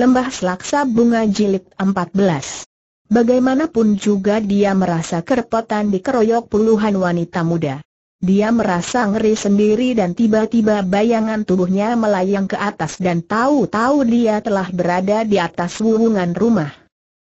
Lembah Selaksa Bunga Jilid 14 Bagaimanapun juga dia merasa kerepotan dikeroyok puluhan wanita muda. Dia merasa ngeri sendiri dan tiba-tiba bayangan tubuhnya melayang ke atas dan tahu-tahu dia telah berada di atas wuwungan rumah.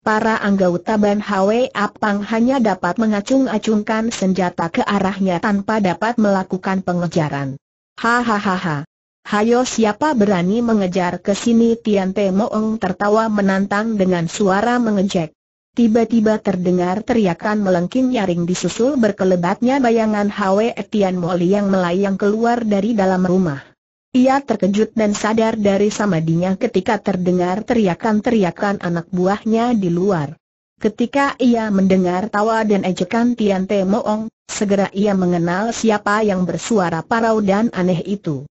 Para anggota Ban Hwe Apang hanya dapat mengacung-acungkan senjata ke arahnya tanpa dapat melakukan pengejaran. Hahaha. Hayo siapa berani mengejar ke sini Tian Te Moong tertawa menantang dengan suara mengejek. Tiba-tiba terdengar teriakan melengking nyaring disusul berkelebatnya bayangan Hwe Tian Mo yang melayang keluar dari dalam rumah. Ia terkejut dan sadar dari samadinya ketika terdengar teriakan-teriakan anak buahnya di luar. Ketika ia mendengar tawa dan ejekan Tian Te Moong, segera ia mengenal siapa yang bersuara parau dan aneh itu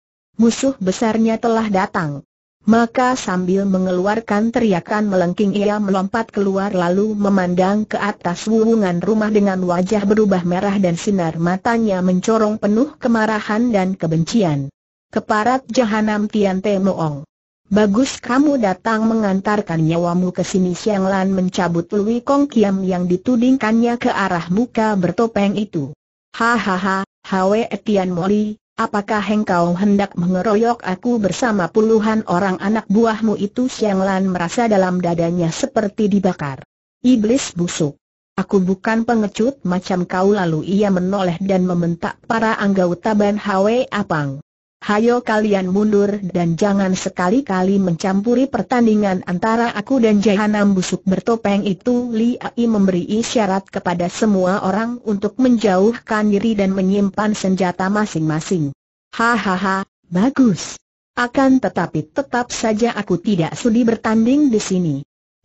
musuh besarnya telah datang. Maka sambil mengeluarkan teriakan melengking ia melompat keluar lalu memandang ke atas wuwungan rumah dengan wajah berubah merah dan sinar matanya mencorong penuh kemarahan dan kebencian. Keparat Jahanam Tian Te Moong. Bagus kamu datang mengantarkan nyawamu ke sini Siang Lan mencabut Lui Kong Kiam yang ditudingkannya ke arah muka bertopeng itu. Hahaha, Hwe Tian Moli, Apakah engkau hendak mengeroyok aku bersama puluhan orang anak buahmu itu Siang Lan merasa dalam dadanya seperti dibakar. Iblis busuk. Aku bukan pengecut macam kau lalu ia menoleh dan membentak para anggota Ban Hwe Apang. Hayo kalian mundur dan jangan sekali-kali mencampuri pertandingan antara aku dan jahanam busuk bertopeng itu Li Ai memberi isyarat kepada semua orang untuk menjauhkan diri dan menyimpan senjata masing-masing Hahaha, bagus Akan tetapi tetap saja aku tidak sudi bertanding di sini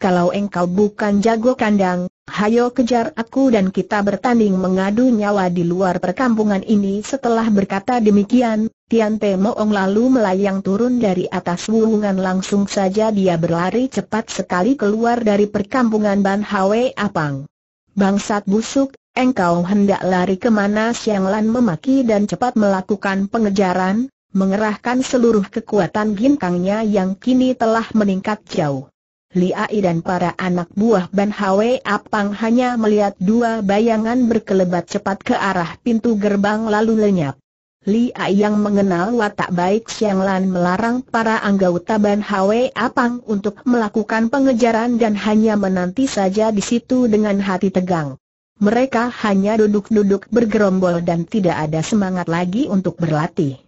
Kalau engkau bukan jago kandang, Hayo kejar aku dan kita bertanding mengadu nyawa di luar perkampungan ini Setelah berkata demikian, Tian Te Moong lalu melayang turun dari atas wuhungan Langsung saja dia berlari cepat sekali keluar dari perkampungan Ban Hwe Apang Bangsat busuk, engkau hendak lari kemana Siang Lan memaki dan cepat melakukan pengejaran Mengerahkan seluruh kekuatan ginkangnya yang kini telah meningkat jauh Li Ai dan para anak buah Ban Hwe Apang hanya melihat dua bayangan berkelebat cepat ke arah pintu gerbang lalu lenyap. Li Ai yang mengenal watak baik Siang Lan melarang para anggota Ban Hwe Apang untuk melakukan pengejaran dan hanya menanti saja di situ dengan hati tegang. Mereka hanya duduk-duduk bergerombol dan tidak ada semangat lagi untuk berlatih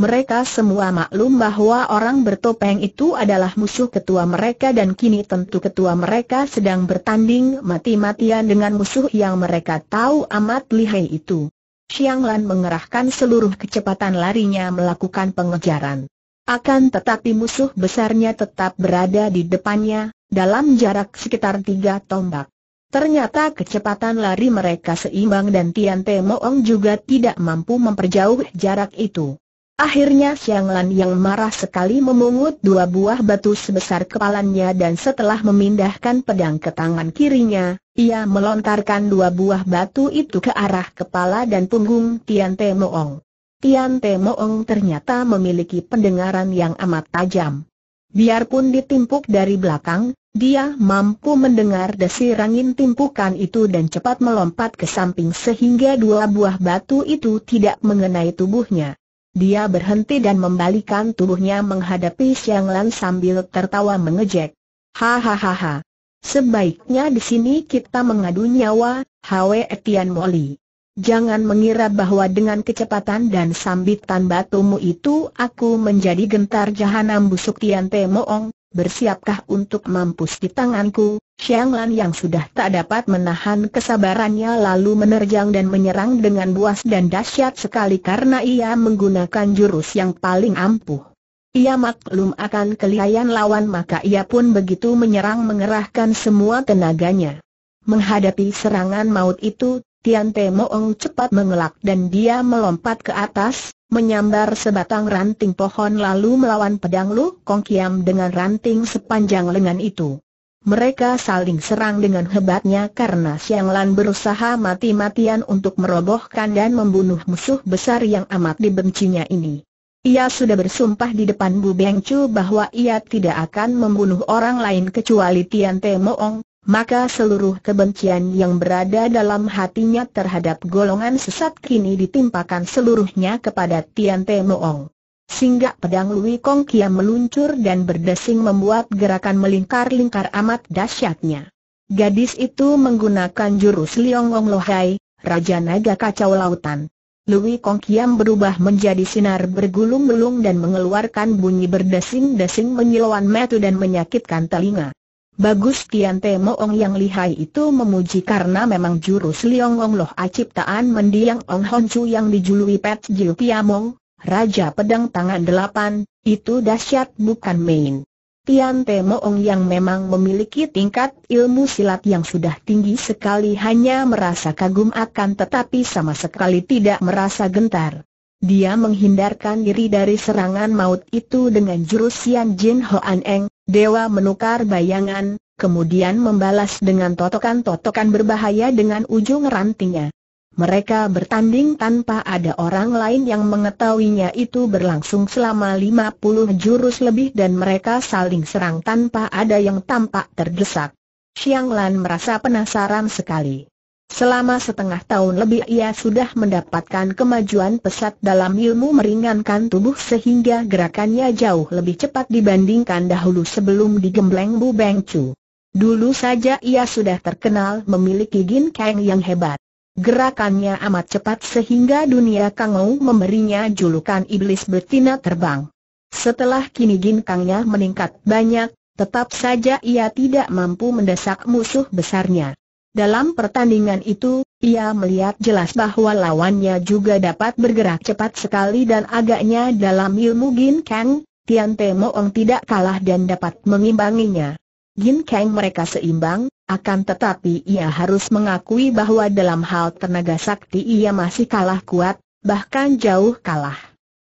mereka semua maklum bahwa orang bertopeng itu adalah musuh ketua mereka dan kini tentu ketua mereka sedang bertanding mati-matian dengan musuh yang mereka tahu amat lihai itu. Xiang Lan mengerahkan seluruh kecepatan larinya melakukan pengejaran. Akan tetapi musuh besarnya tetap berada di depannya, dalam jarak sekitar tiga tombak. Ternyata kecepatan lari mereka seimbang dan Tian Te Moong juga tidak mampu memperjauh jarak itu. Akhirnya Siang Lan yang marah sekali memungut dua buah batu sebesar kepalanya dan setelah memindahkan pedang ke tangan kirinya, ia melontarkan dua buah batu itu ke arah kepala dan punggung Tian Te Moong. Tian Te Moong ternyata memiliki pendengaran yang amat tajam. Biarpun ditimpuk dari belakang, dia mampu mendengar desir angin timpukan itu dan cepat melompat ke samping sehingga dua buah batu itu tidak mengenai tubuhnya. Dia berhenti dan membalikan tubuhnya menghadapi Siang Lan sambil tertawa mengejek. Hahaha. Sebaiknya di sini kita mengadu nyawa, Hwe Etian Moli. Jangan mengira bahwa dengan kecepatan dan sambitan batumu itu aku menjadi gentar jahanam busuk Tian Te Moong, bersiapkah untuk mampus di tanganku, Xiang Lan yang sudah tak dapat menahan kesabarannya lalu menerjang dan menyerang dengan buas dan dahsyat sekali karena ia menggunakan jurus yang paling ampuh. Ia maklum akan kelihayan lawan maka ia pun begitu menyerang mengerahkan semua tenaganya. Menghadapi serangan maut itu, Tian Te Moong cepat mengelak dan dia melompat ke atas, menyambar sebatang ranting pohon lalu melawan pedang Lu Kong Kiam dengan ranting sepanjang lengan itu. Mereka saling serang dengan hebatnya karena Siang Lan berusaha mati-matian untuk merobohkan dan membunuh musuh besar yang amat dibencinya ini. Ia sudah bersumpah di depan Bu Beng Chu bahwa ia tidak akan membunuh orang lain kecuali Tian Te Moong, maka seluruh kebencian yang berada dalam hatinya terhadap golongan sesat kini ditimpakan seluruhnya kepada Tian Te Moong. Singgah pedang Lui Kong Kia meluncur dan berdesing membuat gerakan melingkar-lingkar amat dahsyatnya. Gadis itu menggunakan jurus Liong Ong Lohai, Raja Naga Kacau Lautan. Lui Kong Kiam berubah menjadi sinar bergulung-gulung dan mengeluarkan bunyi berdesing-desing menyilauan metu dan menyakitkan telinga. Bagus Tian Te Moong yang lihai itu memuji karena memang jurus Liong Ong Loh A ciptaan mendiang Ong Hon Chu yang dijuluki Pet Jiu Piamong, Raja Pedang Tangan Delapan, itu dahsyat bukan main. Tian Te Moong yang memang memiliki tingkat ilmu silat yang sudah tinggi sekali hanya merasa kagum akan tetapi sama sekali tidak merasa gentar. Dia menghindarkan diri dari serangan maut itu dengan jurus Yan Jin Hoan Eng, Dewa menukar bayangan, kemudian membalas dengan totokan-totokan berbahaya dengan ujung rantingnya. Mereka bertanding tanpa ada orang lain yang mengetahuinya itu berlangsung selama 50 jurus lebih dan mereka saling serang tanpa ada yang tampak terdesak. Xiang Lan merasa penasaran sekali. Selama setengah tahun lebih ia sudah mendapatkan kemajuan pesat dalam ilmu meringankan tubuh sehingga gerakannya jauh lebih cepat dibandingkan dahulu sebelum digembleng Bu Beng Chu. Dulu saja ia sudah terkenal memiliki Gin Kang yang hebat. Gerakannya amat cepat sehingga dunia Ou memberinya julukan iblis betina terbang. Setelah kini Gin Kangnya meningkat banyak, tetap saja ia tidak mampu mendesak musuh besarnya. Dalam pertandingan itu, ia melihat jelas bahwa lawannya juga dapat bergerak cepat sekali dan agaknya dalam ilmu Gin Kang, Tian Te Moong tidak kalah dan dapat mengimbanginya. Gin Kang mereka seimbang, akan tetapi ia harus mengakui bahwa dalam hal tenaga sakti ia masih kalah kuat, bahkan jauh kalah.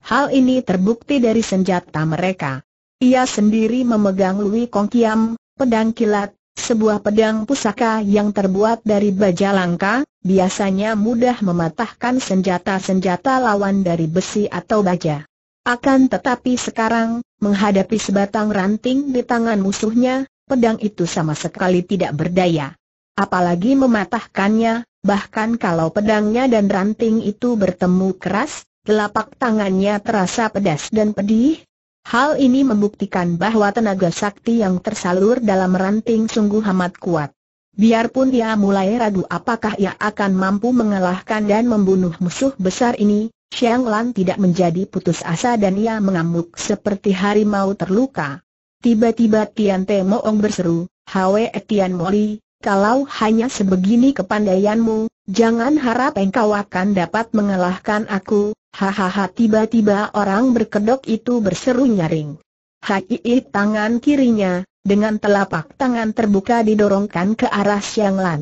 Hal ini terbukti dari senjata mereka. Ia sendiri memegang Lui Kong Kiam, pedang kilat, sebuah pedang pusaka yang terbuat dari baja langka, biasanya mudah mematahkan senjata-senjata lawan dari besi atau baja. Akan tetapi sekarang, menghadapi sebatang ranting di tangan musuhnya, pedang itu sama sekali tidak berdaya. Apalagi mematahkannya, bahkan kalau pedangnya dan ranting itu bertemu keras, telapak tangannya terasa pedas dan pedih, Hal ini membuktikan bahwa tenaga sakti yang tersalur dalam ranting sungguh amat kuat. Biarpun dia mulai ragu apakah ia akan mampu mengalahkan dan membunuh musuh besar ini, Xiang Lan tidak menjadi putus asa dan ia mengamuk seperti harimau terluka. Tiba-tiba Tian Te Moong berseru, Hwe Tian Moli, kalau hanya sebegini kepandaianmu, jangan harap engkau akan dapat mengalahkan aku, Hahaha tiba-tiba orang berkedok itu berseru nyaring. Hai tangan kirinya, dengan telapak tangan terbuka didorongkan ke arah Xiang Lan.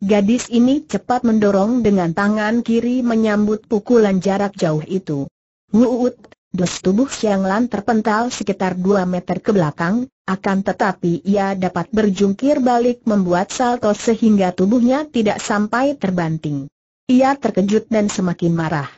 Gadis ini cepat mendorong dengan tangan kiri menyambut pukulan jarak jauh itu. Wuut, dos tubuh Xiang Lan terpental sekitar 2 meter ke belakang, akan tetapi ia dapat berjungkir balik membuat salto sehingga tubuhnya tidak sampai terbanting. Ia terkejut dan semakin marah.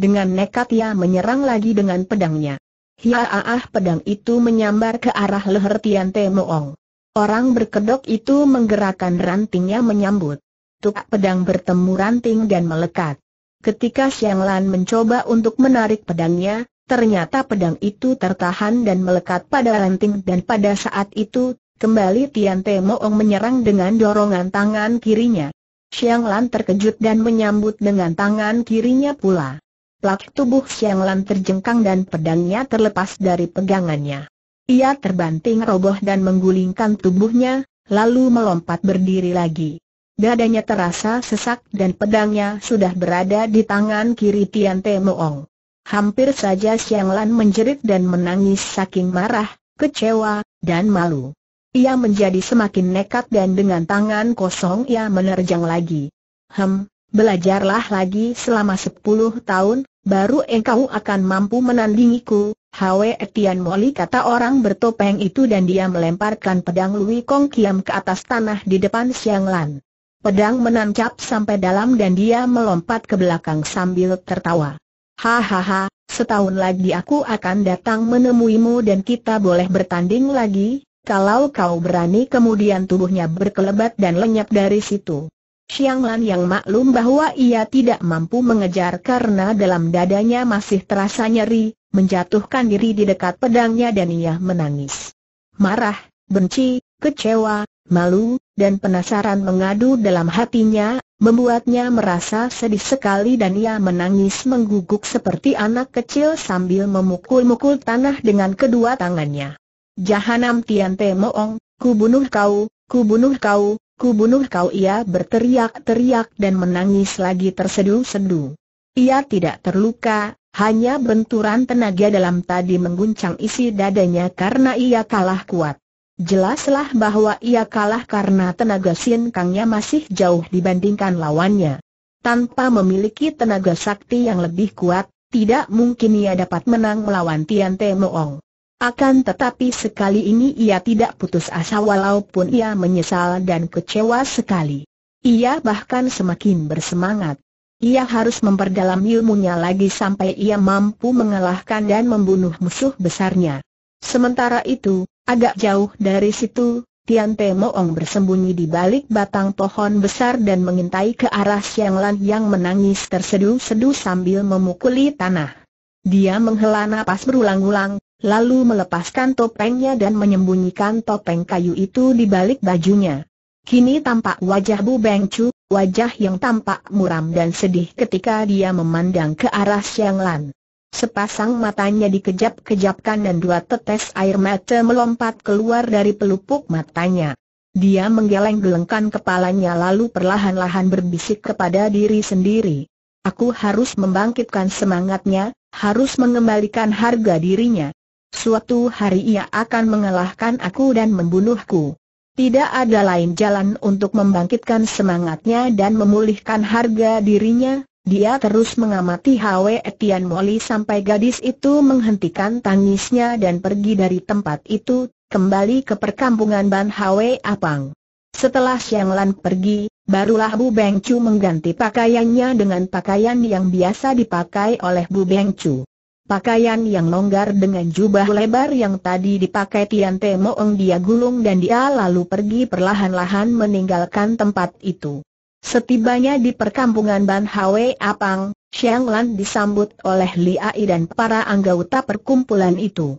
Dengan nekat ia menyerang lagi dengan pedangnya. Hiaaah pedang itu menyambar ke arah leher Tian Te Moong. Orang berkedok itu menggerakkan rantingnya menyambut. Tukak pedang bertemu ranting dan melekat. Ketika Xiang Lan mencoba untuk menarik pedangnya, ternyata pedang itu tertahan dan melekat pada ranting dan pada saat itu, kembali Tian Te Moong menyerang dengan dorongan tangan kirinya. Xiang Lan terkejut dan menyambut dengan tangan kirinya pula. Plak tubuh Xiang Lan terjengkang dan pedangnya terlepas dari pegangannya. Ia terbanting roboh dan menggulingkan tubuhnya, lalu melompat berdiri lagi. Dadanya terasa sesak dan pedangnya sudah berada di tangan kiri Tian Te Moong. Hampir saja Xiang Lan menjerit dan menangis saking marah, kecewa, dan malu. Ia menjadi semakin nekat dan dengan tangan kosong ia menerjang lagi. Hem, Belajarlah lagi selama sepuluh tahun, Baru engkau akan mampu menandingiku, Hwe Tian Moli kata orang bertopeng itu dan dia melemparkan pedang Lui Kong Kiam ke atas tanah di depan Siang Lan. Pedang menancap sampai dalam dan dia melompat ke belakang sambil tertawa. Hahaha, setahun lagi aku akan datang menemuimu dan kita boleh bertanding lagi, kalau kau berani kemudian tubuhnya berkelebat dan lenyap dari situ. Xiang Lan yang maklum bahwa ia tidak mampu mengejar karena dalam dadanya masih terasa nyeri, menjatuhkan diri di dekat pedangnya dan ia menangis. Marah, benci, kecewa, malu, dan penasaran mengadu dalam hatinya, membuatnya merasa sedih sekali dan ia menangis mengguguk seperti anak kecil sambil memukul-mukul tanah dengan kedua tangannya. Jahanam Tian Te Moong, ku bunuh kau, ku bunuh kau, Ku bunuh kau ia berteriak-teriak dan menangis lagi terseduh sedu Ia tidak terluka, hanya benturan tenaga dalam tadi mengguncang isi dadanya karena ia kalah kuat. Jelaslah bahwa ia kalah karena tenaga Sin Kangnya masih jauh dibandingkan lawannya. Tanpa memiliki tenaga sakti yang lebih kuat, tidak mungkin ia dapat menang melawan Tian Te Moong. Akan tetapi sekali ini ia tidak putus asa walaupun ia menyesal dan kecewa sekali. Ia bahkan semakin bersemangat. Ia harus memperdalam ilmunya lagi sampai ia mampu mengalahkan dan membunuh musuh besarnya. Sementara itu, agak jauh dari situ, Tian Te Moong bersembunyi di balik batang pohon besar dan mengintai ke arah Xiang Lan yang menangis terseduh-seduh sambil memukuli tanah. Dia menghela napas berulang-ulang, lalu melepaskan topengnya dan menyembunyikan topeng kayu itu di balik bajunya. Kini tampak wajah Bu Beng Chu, wajah yang tampak muram dan sedih ketika dia memandang ke arah Siang Lan. Sepasang matanya dikejap-kejapkan dan dua tetes air mata melompat keluar dari pelupuk matanya. Dia menggeleng-gelengkan kepalanya lalu perlahan-lahan berbisik kepada diri sendiri. Aku harus membangkitkan semangatnya, harus mengembalikan harga dirinya. Suatu hari ia akan mengalahkan aku dan membunuhku. Tidak ada lain jalan untuk membangkitkan semangatnya dan memulihkan harga dirinya, dia terus mengamati Hwe Tian Moli sampai gadis itu menghentikan tangisnya dan pergi dari tempat itu, kembali ke perkampungan Ban Hwe Apang. Setelah Xiang Lan pergi, Barulah Bu Bengcu mengganti pakaiannya dengan pakaian yang biasa dipakai oleh Bu Bengcu, Pakaian yang longgar dengan jubah lebar yang tadi dipakai Tian Te Moeng dia gulung dan dia lalu pergi perlahan-lahan meninggalkan tempat itu. Setibanya di perkampungan Ban Hwe Apang, Xiang Lan disambut oleh Li Ai dan para anggota perkumpulan itu.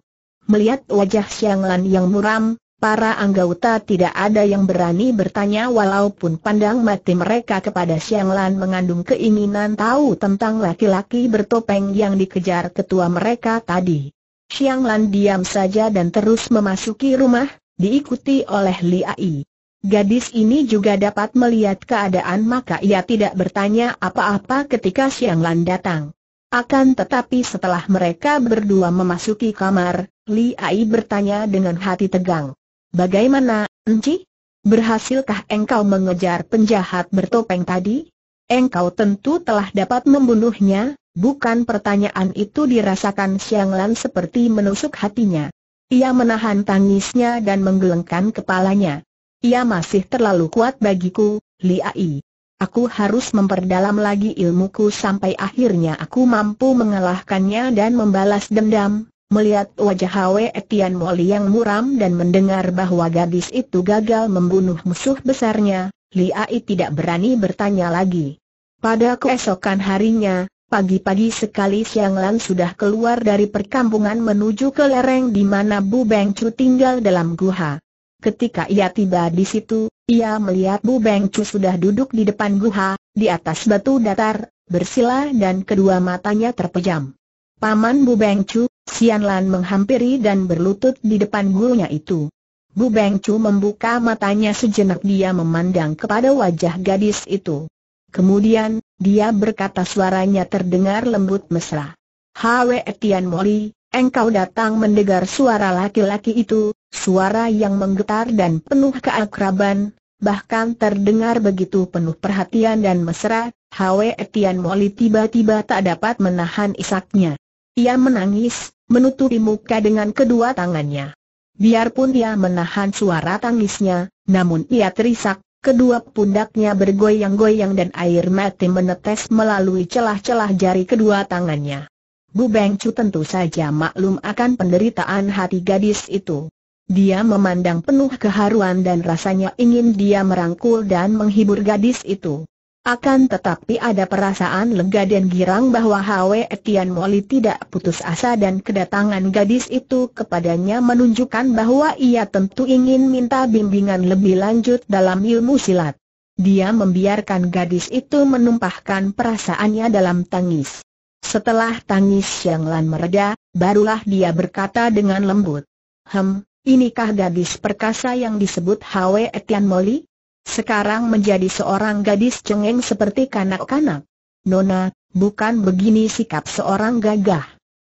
Melihat wajah Xiang Lan yang muram, Para anggota tidak ada yang berani bertanya walaupun pandang mati mereka kepada Siang Lan mengandung keinginan tahu tentang laki-laki bertopeng yang dikejar ketua mereka tadi. Siang Lan diam saja dan terus memasuki rumah, diikuti oleh Li Ai. Gadis ini juga dapat melihat keadaan maka ia tidak bertanya apa-apa ketika Siang Lan datang. Akan tetapi setelah mereka berdua memasuki kamar, Li Ai bertanya dengan hati tegang. Bagaimana, Enci? Berhasilkah engkau mengejar penjahat bertopeng tadi? Engkau tentu telah dapat membunuhnya, bukan pertanyaan itu dirasakan Siang Lan seperti menusuk hatinya. Ia menahan tangisnya dan menggelengkan kepalanya. Ia masih terlalu kuat bagiku, Li Ai. Aku harus memperdalam lagi ilmuku sampai akhirnya aku mampu mengalahkannya dan membalas dendam, Melihat wajah Hwe Etian Moli yang muram dan mendengar bahwa gadis itu gagal membunuh musuh besarnya, Li Ai tidak berani bertanya lagi. Pada keesokan harinya, pagi-pagi sekali Siang Lan sudah keluar dari perkampungan menuju ke lereng di mana Bu Beng Chu tinggal dalam guha. Ketika ia tiba di situ, ia melihat Bu Beng Chu sudah duduk di depan guha, di atas batu datar, bersila dan kedua matanya terpejam. Paman Bu Beng Chu, Sian Lan menghampiri dan berlutut di depan gurunya itu. Bu Beng membuka matanya sejenak dia memandang kepada wajah gadis itu. Kemudian, dia berkata suaranya terdengar lembut mesra. Hwe Tian Moli, engkau datang mendengar suara laki-laki itu, suara yang menggetar dan penuh keakraban, bahkan terdengar begitu penuh perhatian dan mesra, Hwe Tian Moli tiba-tiba tak dapat menahan isaknya. Ia menangis, menutupi muka dengan kedua tangannya. Biarpun ia menahan suara tangisnya, namun ia terisak, kedua pundaknya bergoyang-goyang dan air mati menetes melalui celah-celah jari kedua tangannya. Bu Beng tentu saja maklum akan penderitaan hati gadis itu. Dia memandang penuh keharuan dan rasanya ingin dia merangkul dan menghibur gadis itu. Akan tetapi ada perasaan lega dan girang bahwa Hwe Etian Moli tidak putus asa dan kedatangan gadis itu kepadanya menunjukkan bahwa ia tentu ingin minta bimbingan lebih lanjut dalam ilmu silat. Dia membiarkan gadis itu menumpahkan perasaannya dalam tangis. Setelah tangis Xiang Lan mereda, barulah dia berkata dengan lembut. Hem, inikah gadis perkasa yang disebut Hwe Etian Moli? Sekarang menjadi seorang gadis cengeng seperti kanak-kanak. Nona, bukan begini sikap seorang gagah.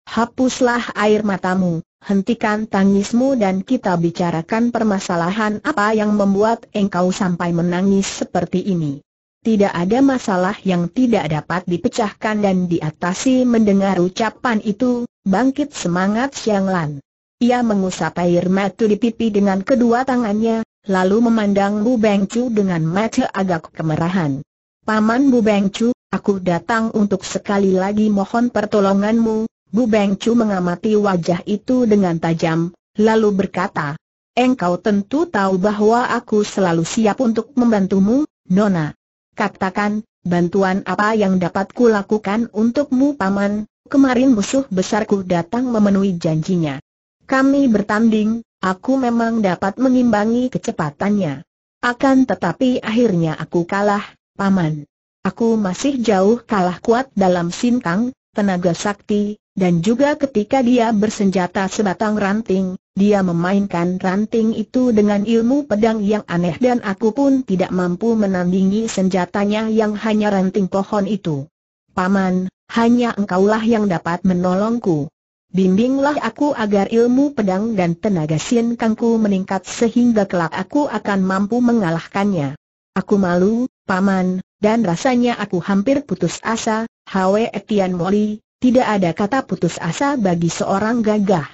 Hapuslah air matamu, hentikan tangismu dan kita bicarakan permasalahan apa yang membuat engkau sampai menangis seperti ini. Tidak ada masalah yang tidak dapat dipecahkan dan diatasi mendengar ucapan itu, bangkit semangat Xiang Lan. Ia mengusap air matu di pipi dengan kedua tangannya, lalu memandang Bu Bengcu dengan mata agak kemerahan. Paman Bu Bengcu, aku datang untuk sekali lagi mohon pertolonganmu. Bu Bengcu mengamati wajah itu dengan tajam, lalu berkata, Engkau tentu tahu bahwa aku selalu siap untuk membantumu, Nona. Katakan, bantuan apa yang dapat lakukan untukmu Paman, kemarin musuh besarku datang memenuhi janjinya. Kami bertanding, Aku memang dapat mengimbangi kecepatannya. Akan tetapi akhirnya aku kalah, Paman. Aku masih jauh kalah kuat dalam sintang, tenaga sakti, dan juga ketika dia bersenjata sebatang ranting, dia memainkan ranting itu dengan ilmu pedang yang aneh dan aku pun tidak mampu menandingi senjatanya yang hanya ranting pohon itu. Paman, hanya engkaulah yang dapat menolongku. Bimbinglah aku agar ilmu pedang dan tenaga Sin Kangku meningkat sehingga kelak aku akan mampu mengalahkannya. Aku malu, paman, dan rasanya aku hampir putus asa, Hwe Etian Moli, tidak ada kata putus asa bagi seorang gagah.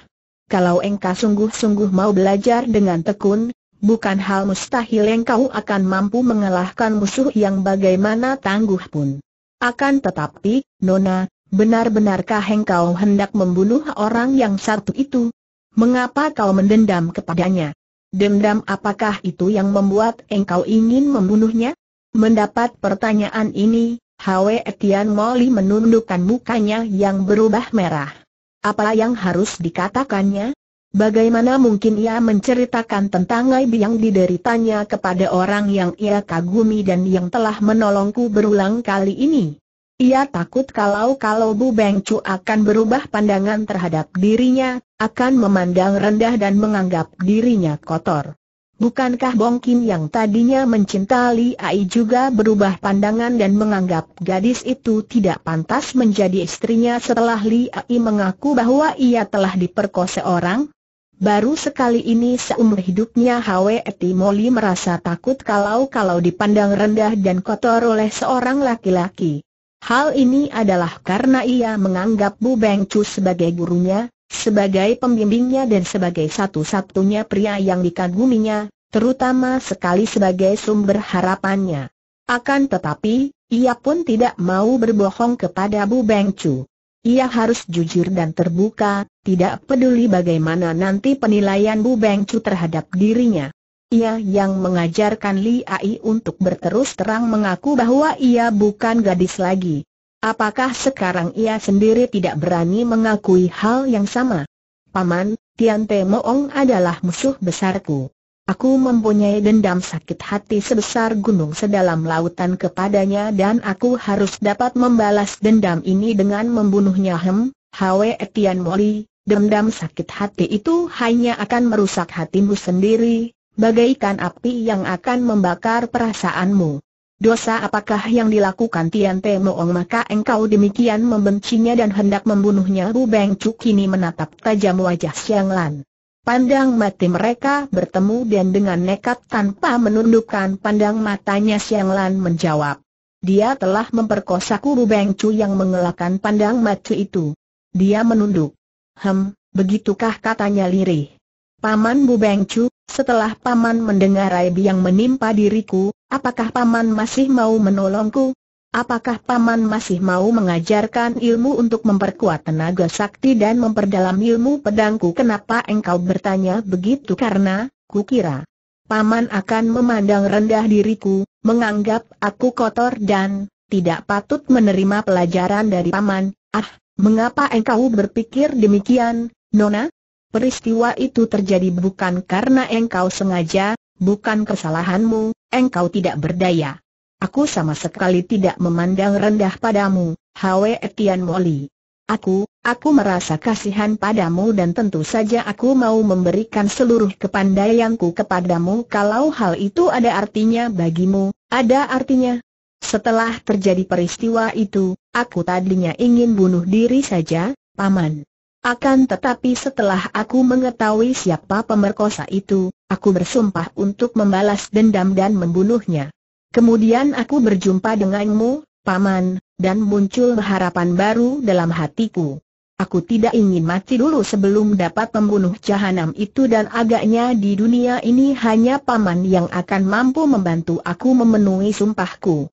Kalau engkau sungguh-sungguh mau belajar dengan tekun, bukan hal mustahil engkau akan mampu mengalahkan musuh yang bagaimana tangguh pun. Akan tetapi, Nona, Benar-benarkah engkau hendak membunuh orang yang satu itu? Mengapa kau mendendam kepadanya? Dendam apakah itu yang membuat engkau ingin membunuhnya? Mendapat pertanyaan ini, Hwe Tian Moli menundukkan mukanya yang berubah merah. Apa yang harus dikatakannya? Bagaimana mungkin ia menceritakan tentang aib yang dideritanya kepada orang yang ia kagumi dan yang telah menolongku berulang kali ini? Ia takut kalau-kalau Bu Bengcu akan berubah pandangan terhadap dirinya, akan memandang rendah dan menganggap dirinya kotor. Bukankah Bong Kim yang tadinya mencinta Li Ai juga berubah pandangan dan menganggap gadis itu tidak pantas menjadi istrinya setelah Li Ai mengaku bahwa ia telah diperkosa orang? Baru sekali ini seumur hidupnya Hwe Moli merasa takut kalau-kalau dipandang rendah dan kotor oleh seorang laki-laki. Hal ini adalah karena ia menganggap Bu Beng Chu sebagai gurunya, sebagai pembimbingnya dan sebagai satu-satunya pria yang dikaguminya, terutama sekali sebagai sumber harapannya. Akan tetapi, ia pun tidak mau berbohong kepada Bu Beng Chu. Ia harus jujur dan terbuka, tidak peduli bagaimana nanti penilaian Bu Beng Chu terhadap dirinya. Ia yang mengajarkan Li Ai untuk berterus terang mengaku bahwa ia bukan gadis lagi. Apakah sekarang ia sendiri tidak berani mengakui hal yang sama? Paman, Tian Te Moong adalah musuh besarku. Aku mempunyai dendam sakit hati sebesar gunung sedalam lautan kepadanya dan aku harus dapat membalas dendam ini dengan membunuhnya Hem, Hwe Tian Moli, dendam sakit hati itu hanya akan merusak hatimu sendiri, bagaikan api yang akan membakar perasaanmu. Dosa apakah yang dilakukan Tian Te Moong maka engkau demikian membencinya dan hendak membunuhnya Bu Beng Cu kini menatap tajam wajah Siang Lan. Pandang mati mereka bertemu dan dengan nekat tanpa menundukkan pandang matanya Siang Lan menjawab. Dia telah memperkosaku Bu Beng Cu yang mengelakkan pandang mati itu. Dia menunduk. Hem, begitukah katanya lirih. Paman Bu Beng Cu, setelah Paman mendengar aib yang menimpa diriku, apakah Paman masih mau menolongku? Apakah Paman masih mau mengajarkan ilmu untuk memperkuat tenaga sakti dan memperdalam ilmu pedangku? Kenapa engkau bertanya begitu? Karena, kukira, Paman akan memandang rendah diriku, menganggap aku kotor dan tidak patut menerima pelajaran dari Paman. Ah, mengapa engkau berpikir demikian, Nona? peristiwa itu terjadi bukan karena engkau sengaja, bukan kesalahanmu, engkau tidak berdaya. Aku sama sekali tidak memandang rendah padamu, Hwe Etian Moli. Aku, aku merasa kasihan padamu dan tentu saja aku mau memberikan seluruh kepandaianku kepadamu kalau hal itu ada artinya bagimu, ada artinya. Setelah terjadi peristiwa itu, aku tadinya ingin bunuh diri saja, Paman. Akan tetapi setelah aku mengetahui siapa pemerkosa itu, aku bersumpah untuk membalas dendam dan membunuhnya. Kemudian aku berjumpa denganmu, Paman, dan muncul harapan baru dalam hatiku. Aku tidak ingin mati dulu sebelum dapat membunuh jahanam itu dan agaknya di dunia ini hanya paman yang akan mampu membantu aku memenuhi sumpahku.